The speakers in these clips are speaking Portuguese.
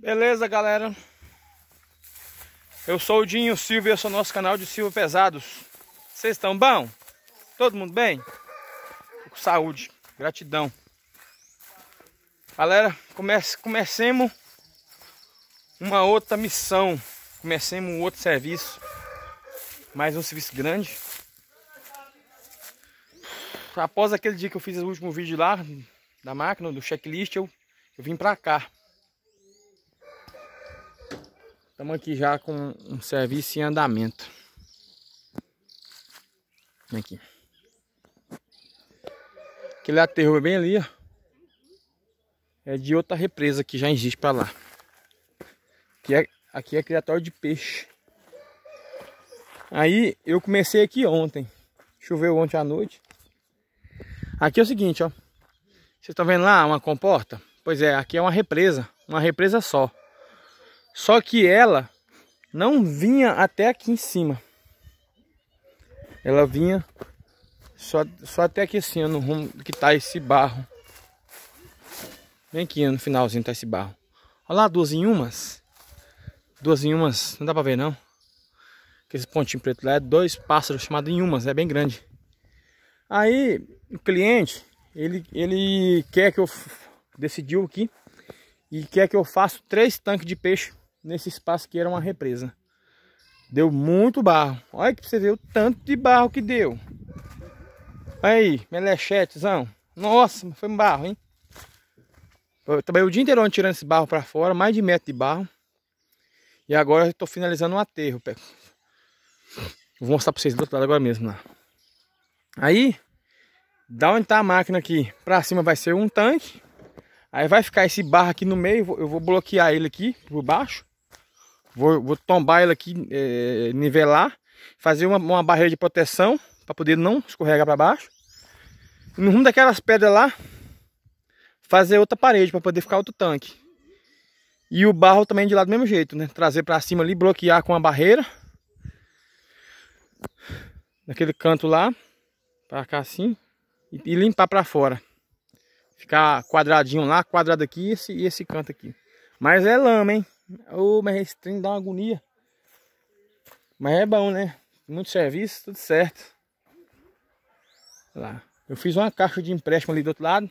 Beleza, galera? Eu sou o Dinho Silva e esse é o nosso canal de Silva Pesados. Vocês estão bom? Todo mundo bem? Tô com saúde, gratidão. Galera, comece, comecemos uma outra missão. Comecemos um outro serviço. Mais um serviço grande. Após aquele dia que eu fiz o último vídeo lá, da máquina, do checklist, eu, eu vim pra cá. Estamos aqui já com um serviço em andamento. Aqui. Aquele aterro é bem ali, ó. É de outra represa que já existe para lá. Aqui é, aqui é criatório de peixe. Aí eu comecei aqui ontem. Choveu ontem à noite. Aqui é o seguinte, ó. Vocês estão vendo lá uma comporta? Pois é, aqui é uma represa. Uma represa só. Só que ela não vinha até aqui em cima. Ela vinha só, só até aqui assim, no rumo que tá esse barro. Bem aqui no finalzinho tá esse barro. Olha lá, duas em umas. Duas em umas, não dá pra ver não. Esse pontinho preto lá é dois pássaros chamados em umas, é bem grande. Aí o cliente, ele, ele quer que eu decidiu aqui e quer que eu faça três tanques de peixe nesse espaço que era uma represa. Deu muito barro. Olha que você vê o tanto de barro que deu. Aí, melechetezão. Nossa, foi um barro, hein? Eu trabalhei o dia inteiro tirando esse barro para fora, mais de metro de barro. E agora estou finalizando um aterro. Vou mostrar para vocês do outro lado agora mesmo. Lá. Aí, da onde tá a máquina aqui, para cima vai ser um tanque. Aí vai ficar esse barro aqui no meio, eu vou bloquear ele aqui por baixo. Vou, vou tombar ela aqui, é, nivelar, fazer uma, uma barreira de proteção para poder não escorregar para baixo. E no rumo daquelas pedras lá, fazer outra parede para poder ficar outro tanque. E o barro também de lá do mesmo jeito, né? Trazer para cima ali, bloquear com a barreira. Naquele canto lá, para cá assim, e, e limpar para fora. Ficar quadradinho lá, quadrado aqui esse, e esse canto aqui. Mas é lama, hein? Ô, oh, mas esse trem dá uma agonia. Mas é bom, né? Muito serviço, tudo certo. Lá. Eu fiz uma caixa de empréstimo ali do outro lado.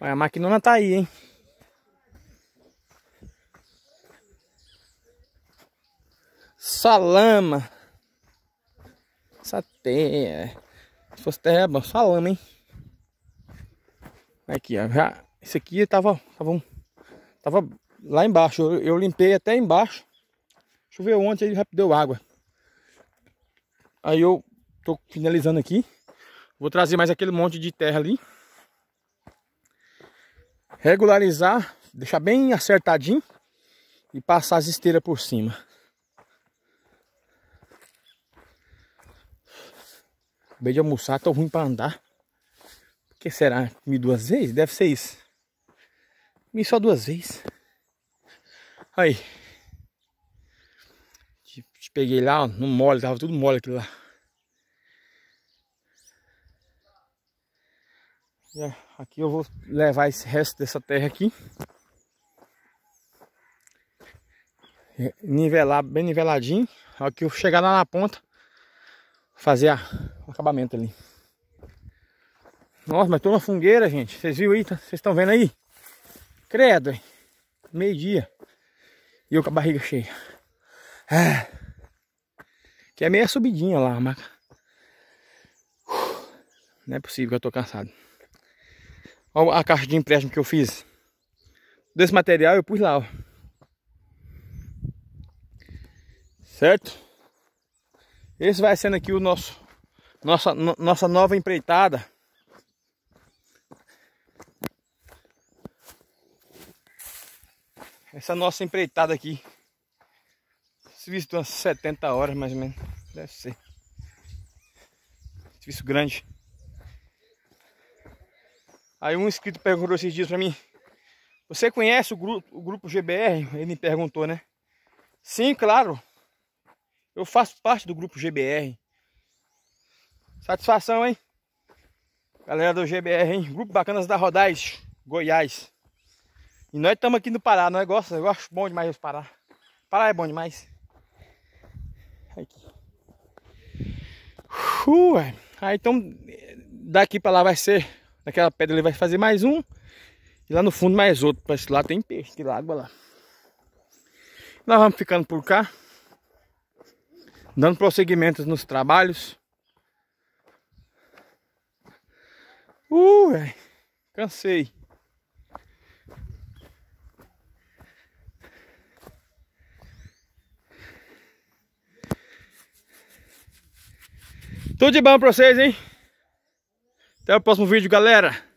a a maquinona tá aí, hein? Só lama. Essa terra. É. Se fosse terra, é bom. Só lama, hein? Aqui, ó. Já, esse aqui tava, tava, um, tava lá embaixo. Eu, eu limpei até embaixo. Choveu ontem, ele já deu água. Aí eu tô finalizando aqui. Vou trazer mais aquele monte de terra ali. Regularizar, deixar bem acertadinho e passar as esteiras por cima. Acabei de almoçar, tô ruim para andar. Por que será? Me duas vezes? Deve ser isso. Me só duas vezes. Aí. Te, te peguei lá, ó, no mole, tava tudo mole aquilo lá. E é, aqui eu vou levar esse resto dessa terra aqui. Nivelar bem niveladinho. Aqui eu chegar lá na ponta. Fazer a, o acabamento ali. Nossa, mas tô na fungueira, gente. Vocês viram aí? Tá- vocês estão vendo aí? Credo, meio-dia. E eu com a barriga cheia. É. que é meia subidinha lá, mas... não é possível que eu tô cansado. Olha a caixa de empréstimo que eu fiz. Desse material eu pus lá, ó. Certo? Esse vai sendo aqui o nosso... Nossa, no, nossa nova empreitada. Essa nossa empreitada aqui. Serviço de umas 70 horas mais ou menos. Deve ser. Serviço grande. Aí um inscrito perguntou esses dias pra mim. Você conhece o grupo, o grupo GBR? Ele me perguntou, né? Sim, claro. Eu faço parte do grupo GBR. Satisfação, hein? Galera do GBR, hein? Grupo Bacanas da Rodais, Goiás. E nós estamos aqui no Pará, é? gosta, eu acho bom demais o Pará. Pará é bom demais. Aqui. aí ah, então daqui para lá vai ser, naquela pedra ele vai fazer mais um. E lá no fundo mais outro, para lá tem peixe, tem água lá. Nós vamos ficando por cá. Dando prosseguimentos nos trabalhos. Ué, cansei. Tudo de bom pra vocês, hein? Até o próximo vídeo, galera.